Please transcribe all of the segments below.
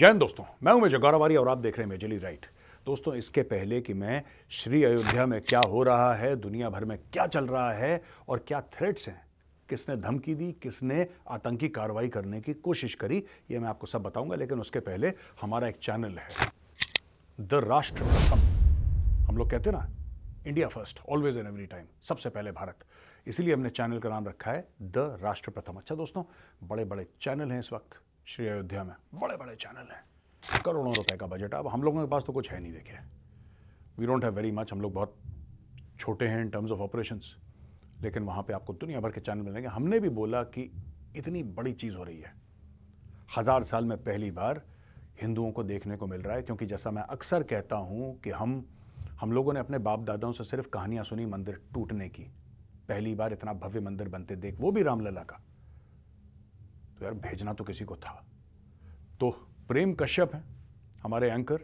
जैन दोस्तों मैं हूं मेजर और आप देख रहे हैं मेजली राइट दोस्तों इसके पहले कि मैं श्री अयोध्या में क्या हो रहा है दुनिया भर में क्या चल रहा है और क्या थ्रेट्स हैं किसने धमकी दी किसने आतंकी कार्रवाई करने की कोशिश करी ये मैं आपको सब बताऊंगा लेकिन उसके पहले हमारा एक चैनल है द राष्ट्र हम लोग कहते हैं ना India first always and every time सबसे पहले भारत इसीलिए हमने चैनल का नाम रखा है द राष्ट्र प्रथम अच्छा दोस्तों बड़े बड़े चैनल हैं इस वक्त श्री अयोध्या में बड़े बड़े चैनल हैं करोड़ों रुपए का बजट अब हम लोगों के पास तो कुछ है नहीं देखे we don't have very much हम लोग बहुत छोटे हैं इन टर्म्स ऑफ ऑपरेशंस लेकिन वहाँ पे आपको दुनिया भर के चैनल मिलेंगे हमने भी बोला कि इतनी बड़ी चीज़ हो रही है हज़ार साल में पहली बार हिंदुओं को देखने को मिल रहा है क्योंकि जैसा मैं अक्सर कहता हूँ कि हम हम लोगों ने अपने बाप दादाओं से सिर्फ कहानियाँ सुनी मंदिर टूटने की पहली बार इतना भव्य मंदिर बनते देख वो भी रामलला का तो यार भेजना तो किसी को था तो प्रेम कश्यप हैं हमारे एंकर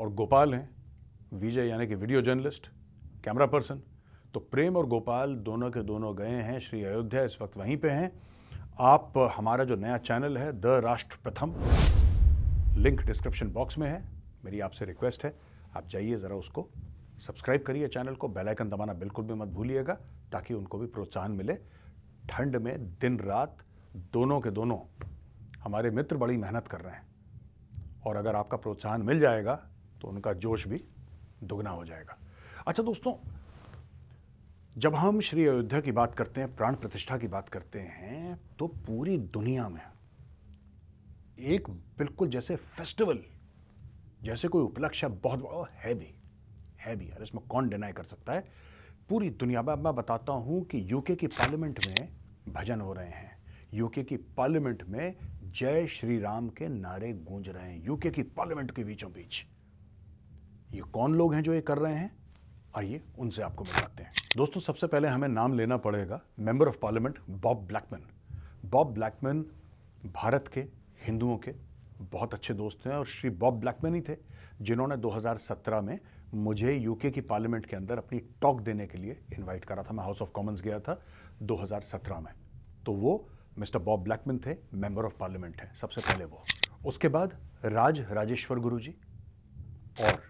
और गोपाल हैं विजय यानी कि वीडियो जर्नलिस्ट कैमरा पर्सन तो प्रेम और गोपाल दोनों के दोनों गए हैं श्री अयोध्या इस वक्त वहीं पे हैं आप हमारा जो नया चैनल है द राष्ट्र प्रथम लिंक डिस्क्रिप्शन बॉक्स में है मेरी आपसे रिक्वेस्ट है आप जाइए ज़रा उसको सब्सक्राइब करिए चैनल को बेल आइकन दबाना बिल्कुल भी मत भूलिएगा ताकि उनको भी प्रोत्साहन मिले ठंड में दिन रात दोनों के दोनों हमारे मित्र बड़ी मेहनत कर रहे हैं और अगर आपका प्रोत्साहन मिल जाएगा तो उनका जोश भी दुगना हो जाएगा अच्छा दोस्तों जब हम श्री अयोध्या की बात करते हैं प्राण प्रतिष्ठा की बात करते हैं तो पूरी दुनिया में एक बिल्कुल जैसे फेस्टिवल जैसे कोई उपलक्ष्य है बहुत बड़ा है भी है भी यार इसमें कौन डिनाई कर सकता है पूरी दुनिया में मैं बताता हूं कि यूके की पार्लियामेंट में भजन हो रहे हैं यूके की पार्लियामेंट में जय श्री राम के नारे गूंज रहे हैं यूके की पार्लियामेंट के बीचों बीच ये कौन लोग हैं जो ये कर रहे हैं आइए उनसे आपको बताते हैं दोस्तों सबसे पहले हमें नाम लेना पड़ेगा member of parliament Bob Blackman Bob Blackman भारत के हिंदुओं के बहुत अच्छे दोस्त हैं और श्री बॉब ब्लैकमैन ही थे जिन्होंने 2017 में मुझे यूके की पार्लियामेंट के अंदर अपनी टॉक देने के लिए इनवाइट करा था मैं हाउस ऑफ कॉमन्स गया था 2017 में तो वो मिस्टर बॉब ब्लैकमैन थे मेंबर ऑफ पार्लियामेंट हैं सबसे पहले वो उसके बाद राज राजेश्वर जी और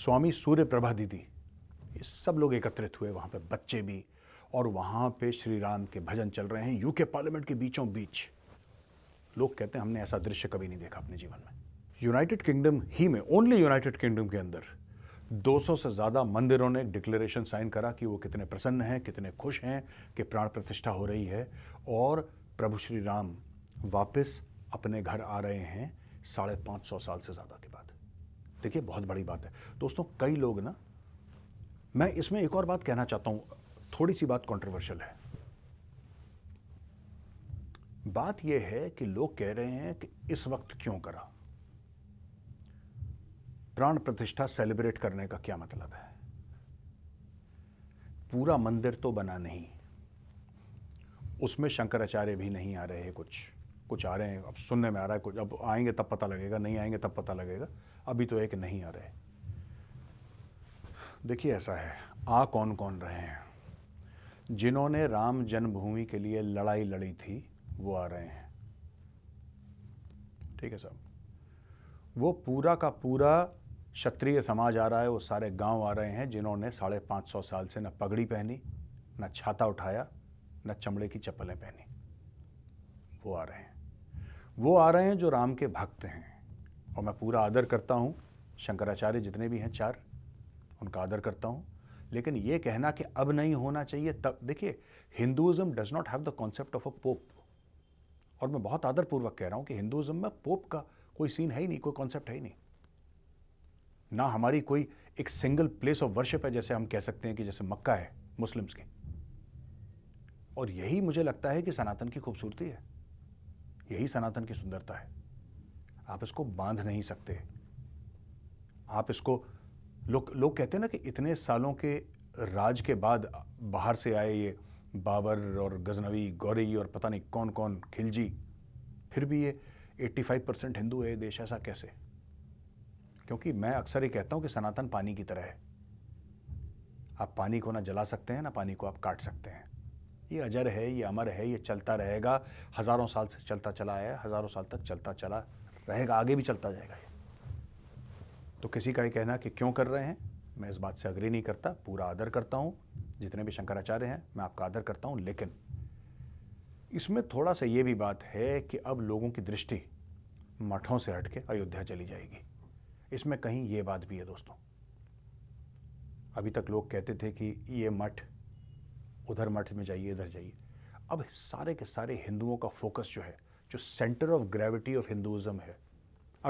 स्वामी सूर्य प्रभा दीदी ये सब लोग एकत्रित हुए वहाँ पे बच्चे भी और वहाँ पे श्री राम के भजन चल रहे हैं यूके पार्लियामेंट के बीचों बीच लोग कहते हैं हमने ऐसा दृश्य कभी नहीं देखा अपने जीवन में यूनाइटेड किंगडम ही में ओनली यूनाइटेड किंगडम के अंदर 200 से ज़्यादा मंदिरों ने डिक्लेरेशन साइन करा कि वो कितने प्रसन्न हैं कितने खुश हैं कि प्राण प्रतिष्ठा हो रही है और प्रभु श्री राम वापस अपने घर आ रहे हैं साढ़े पाँच सौ साल से ज़्यादा के बाद देखिए बहुत बड़ी बात है दोस्तों कई लोग ना मैं इसमें एक और बात कहना चाहता हूँ थोड़ी सी बात कॉन्ट्रोवर्शल है बात यह है कि लोग कह रहे हैं कि इस वक्त क्यों करा प्राण प्रतिष्ठा सेलिब्रेट करने का क्या मतलब है पूरा मंदिर तो बना नहीं उसमें शंकराचार्य भी नहीं आ रहे हैं कुछ कुछ आ रहे हैं अब सुनने में आ रहा है कुछ अब आएंगे तब पता लगेगा नहीं आएंगे तब पता लगेगा अभी तो एक नहीं आ रहे देखिए ऐसा है आ कौन कौन रहे हैं जिन्होंने राम जन्मभूमि के लिए लड़ाई लड़ी थी वो आ रहे हैं ठीक है साहब वो पूरा का पूरा क्षत्रिय समाज आ रहा है वो सारे गांव आ रहे हैं जिन्होंने साढ़े पाँच सौ साल से न पगड़ी पहनी न छाता उठाया न चमड़े की चप्पलें पहनी वो आ रहे हैं वो आ रहे हैं जो राम के भक्त हैं और मैं पूरा आदर करता हूँ शंकराचार्य जितने भी हैं चार उनका आदर करता हूँ लेकिन ये कहना कि अब नहीं होना चाहिए तब देखिए Hinduism does not have the concept of a pope और मैं बहुत आदरपूर्वक कह रहा हूँ कि हिंदुज़म में पोप का कोई सीन है ही नहीं कोई कॉन्सेप्ट है ही नहीं ना हमारी कोई एक सिंगल प्लेस ऑफ वर्शिप है जैसे हम कह सकते हैं कि जैसे मक्का है मुस्लिम्स की और यही मुझे लगता है कि सनातन की खूबसूरती है यही सनातन की सुंदरता है आप इसको बांध नहीं सकते आप इसको लोग लो कहते हैं ना कि इतने सालों के राज के बाद बाहर से आए ये बाबर और गजनवी गौरी और पता नहीं कौन कौन खिलजी फिर भी ये 85 परसेंट हिंदू है देश ऐसा कैसे क्योंकि मैं अक्सर ये कहता हूँ कि सनातन पानी की तरह है आप पानी को ना जला सकते हैं ना पानी को आप काट सकते हैं ये अजर है ये अमर है ये चलता रहेगा हज़ारों साल से चलता चला है हज़ारों साल तक चलता चला रहेगा आगे भी चलता जाएगा ये तो किसी का ये कहना कि क्यों कर रहे हैं मैं इस बात से अग्री नहीं करता पूरा आदर करता हूँ जितने भी शंकराचार्य हैं मैं आपका आदर करता हूँ लेकिन इसमें थोड़ा सा ये भी बात है कि अब लोगों की दृष्टि मठों से हटके अयोध्या चली जाएगी इसमें कहीं ये बात भी है दोस्तों अभी तक लोग कहते थे कि ये मठ उधर मठ में जाइए इधर जाइए अब सारे के सारे हिंदुओं का फोकस जो है जो centre of gravity of Hinduism है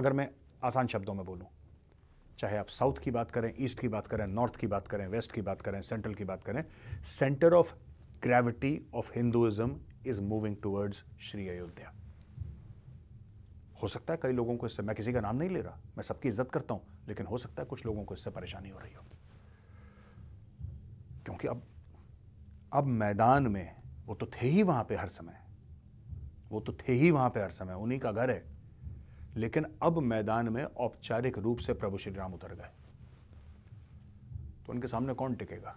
अगर मैं आसान शब्दों में बोलूँ चाहे आप साउथ की बात करें ईस्ट की बात करें नॉर्थ की बात करें वेस्ट की बात करें सेंट्रल की बात करें centre of gravity of Hinduism is moving towards Shri Ayodhya हो सकता है कई लोगों को इससे मैं किसी का नाम नहीं ले रहा मैं सबकी इज्जत करता हूं लेकिन हो सकता है कुछ लोगों को इससे परेशानी हो रही हो क्योंकि अब अब मैदान में वो तो थे ही वहाँ पे हर समय वो तो थे ही वहाँ पे हर समय उन्हीं का घर है लेकिन अब मैदान में औपचारिक रूप से प्रभु श्री राम उतर गए तो उनके सामने कौन टिकेगा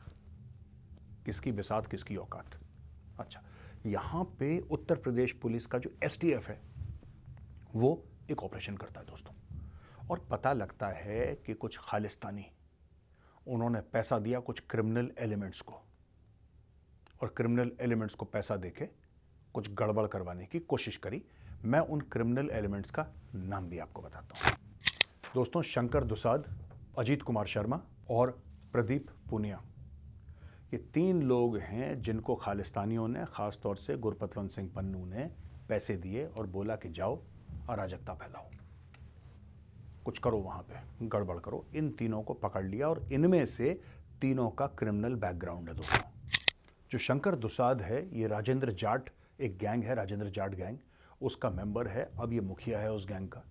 किसकी बिसात किसकी औकात अच्छा यहाँ पे उत्तर प्रदेश पुलिस का जो एस है वो एक ऑपरेशन करता है दोस्तों और पता लगता है कि कुछ खालिस्तानी उन्होंने पैसा दिया कुछ क्रिमिनल एलिमेंट्स को और क्रिमिनल एलिमेंट्स को पैसा देके कुछ गड़बड़ करवाने की कोशिश करी मैं उन क्रिमिनल एलिमेंट्स का नाम भी आपको बताता हूँ दोस्तों शंकर दुसाद अजीत कुमार शर्मा और प्रदीप पुनिया ये तीन लोग हैं जिनको खालिस्तानियों ने ख़ास तौर से गुरपतवंत सिंह पन्नू ने पैसे दिए और बोला कि जाओ अराजकता फैलाओ कुछ करो वहाँ पे गड़बड़ करो इन तीनों को पकड़ लिया और इनमें से तीनों का क्रिमिनल बैकग्राउंड है दोस्तों जो शंकर दुसाद है ये राजेंद्र जाट एक गैंग है राजेंद्र जाट गैंग उसका मेंबर है अब ये मुखिया है उस गैंग का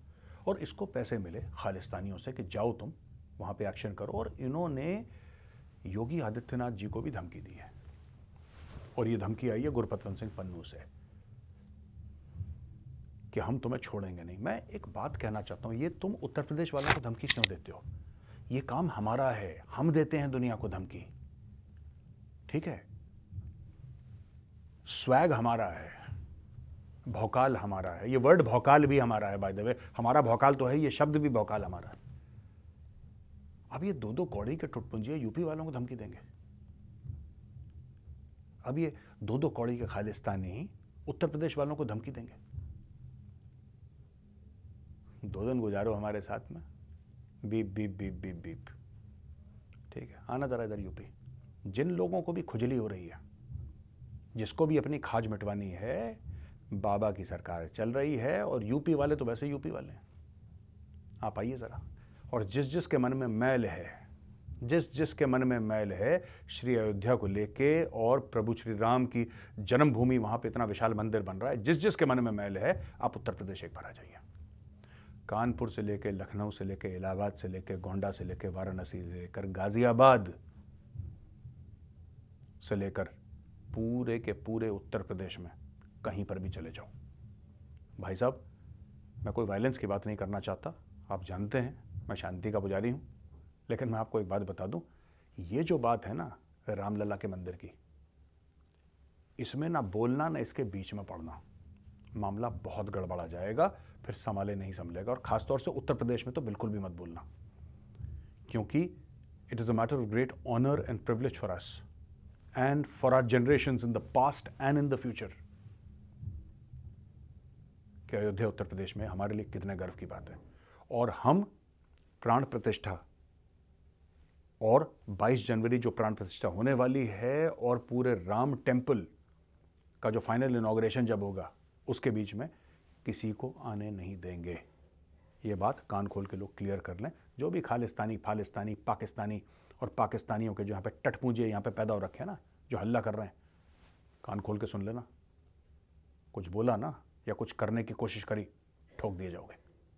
और इसको पैसे मिले खालिस्तानियों से कि जाओ तुम वहाँ पे एक्शन करो और इन्होंने योगी आदित्यनाथ जी को भी धमकी दी है और ये धमकी आई है गुरपतवंत सिंह पन्नू से कि हम तुम्हें छोड़ेंगे नहीं मैं एक बात कहना चाहता हूँ ये तुम उत्तर प्रदेश वालों को धमकी क्यों देते हो ये काम हमारा है हम देते हैं दुनिया को धमकी ठीक है स्वैग हमारा है भौकाल हमारा है ये वर्ड भौकाल भी हमारा है बाय द वे हमारा भौकाल तो है ये शब्द भी भौकाल हमारा है अब ये दो दो कौड़ी के टुटपुंजिए यूपी वालों को धमकी देंगे अब ये दो दो कौड़ी के खालिस्तानी उत्तर प्रदेश वालों को धमकी देंगे दो दिन गुजारो हमारे साथ में beep beep beep beep beep ठीक है आना जरा इधर यूपी जिन लोगों को भी खुजली हो रही है जिसको भी अपनी खाज मिटवानी है बाबा की सरकार चल रही है और यूपी वाले तो वैसे यूपी वाले हैं आप आइए ज़रा और जिस जिस के मन में मैल है जिस जिस के मन में मैल है श्री अयोध्या को लेके और प्रभु श्री राम की जन्मभूमि वहाँ पे इतना विशाल मंदिर बन रहा है जिस जिस के मन में मैल है आप उत्तर प्रदेश एक बार आ जाइए कानपुर से लेके लखनऊ से लेके इलाहाबाद से लेके गोंडा से लेके वाराणसी से लेकर गाज़ियाबाद से लेकर पूरे के पूरे उत्तर प्रदेश में कहीं पर भी चले जाओ भाई साहब मैं कोई वायलेंस की बात नहीं करना चाहता आप जानते हैं मैं शांति का पुजारी हूँ लेकिन मैं आपको एक बात बता दूँ ये जो बात है ना रामलला के मंदिर की इसमें ना बोलना ना इसके बीच में पड़ना मामला बहुत गड़बड़ा जाएगा फिर संभाले नहीं संभलेगा और ख़ासतौर से उत्तर प्रदेश में तो बिल्कुल भी मत बोलना क्योंकि it is a matter of great honour and privilege for us and for our generations in the past and in the future कि अयोध्या उत्तर प्रदेश में हमारे लिए कितने गर्व की बात है और हम प्राण प्रतिष्ठा और 22 जनवरी जो प्राण प्रतिष्ठा होने वाली है और पूरे राम टेम्पल का जो फाइनल इनाग्रेशन जब होगा उसके बीच में किसी को आने नहीं देंगे ये बात कान खोल के लोग क्लियर कर लें जो भी खालिस्तानी फालिस्तानी पाकिस्तानी और पाकिस्तानियों के जो यहाँ पे टटपूंजे यहाँ पे पैदा हो रखे हैं ना जो हल्ला कर रहे हैं कान खोल के सुन लेना कुछ बोला ना या कुछ करने की कोशिश करी ठोक दिए जाओगे